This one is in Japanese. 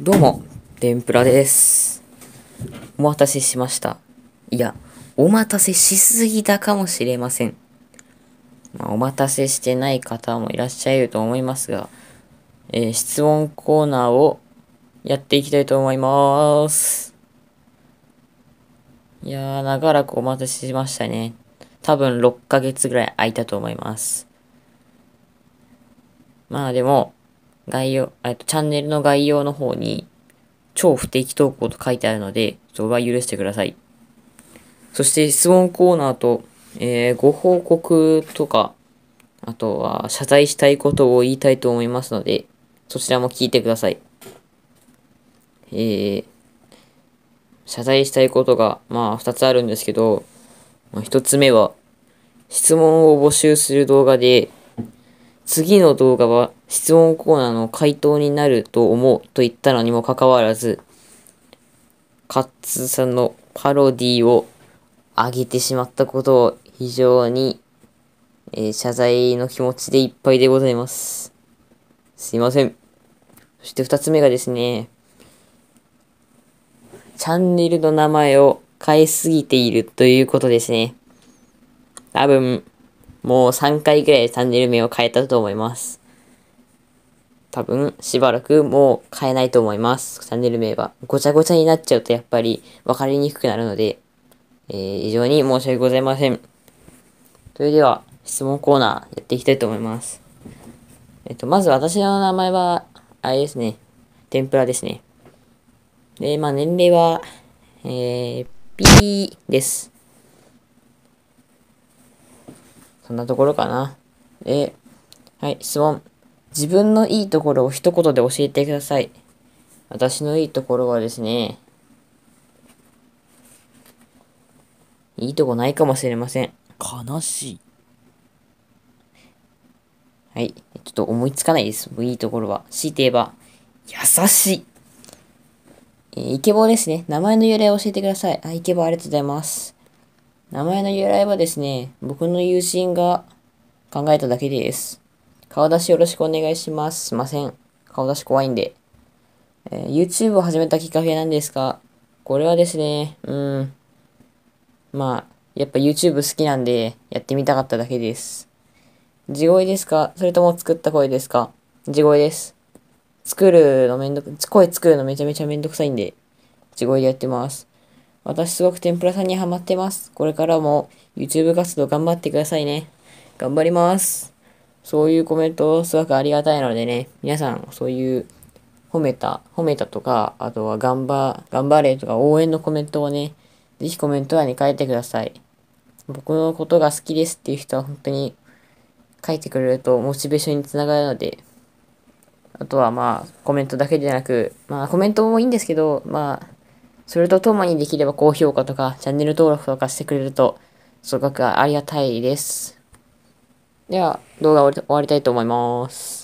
どうも、天ぷらです。お待たせしました。いや、お待たせしすぎたかもしれません。まあ、お待たせしてない方もいらっしゃると思いますが、えー、質問コーナーをやっていきたいと思います。いやー、長らくお待たせしましたね。多分6ヶ月ぐらい空いたと思います。まあでも、概要、えっと、チャンネルの概要の方に、超不定期投稿と書いてあるので、動画許してください。そして質問コーナーと、えー、ご報告とか、あとは謝罪したいことを言いたいと思いますので、そちらも聞いてください。えー、謝罪したいことが、まあ、2つあるんですけど、1つ目は、質問を募集する動画で、次の動画は質問コーナーの回答になると思うと言ったのにもかかわらず、カッツさんのパロディを上げてしまったことを非常に、えー、謝罪の気持ちでいっぱいでございます。すいません。そして二つ目がですね、チャンネルの名前を変えすぎているということですね。多分、もう3回ぐらいチャンネル名を変えたと思います。多分、しばらくもう変えないと思います。チャンネル名は。ごちゃごちゃになっちゃうとやっぱり分かりにくくなるので、えー、非常に申し訳ございません。それでは、質問コーナーやっていきたいと思います。えっと、まず私の名前は、あれですね、天ぷらですね。で、まあ年齢は、えー、P です。そんなところかな。で、はい、質問。自分のいいところを一言で教えてください。私のいいところはですね、いいとこないかもしれません。悲しい。はい。ちょっと思いつかないです。いいところは。強いて言えば、優しい。えー、イケボですね。名前の由来を教えてください。あ、イケボありがとうございます。名前の由来はですね、僕の友人が考えただけです。顔出しよろしくお願いします。すいません。顔出し怖いんで。えー、YouTube を始めたきっかけなんですが、これはですね、うん。まあ、やっぱ YouTube 好きなんで、やってみたかっただけです。地声ですかそれとも作った声ですか地声です。作るのめんどく、声作るのめちゃめちゃめんどくさいんで、地声でやってます。私すごく天ぷらさんにはまってます。これからも YouTube 活動頑張ってくださいね。頑張ります。そういうコメントすごくありがたいのでね、皆さんそういう褒めた、褒めたとか、あとは頑張、頑張れとか応援のコメントをね、ぜひコメント欄に書いてください。僕のことが好きですっていう人は本当に書いてくれるとモチベーションにつながるので、あとはまあコメントだけじゃなく、まあコメントもいいんですけど、まあそれとともにできれば高評価とかチャンネル登録とかしてくれると、すごくありがたいです。では、動画を終わりたいと思います。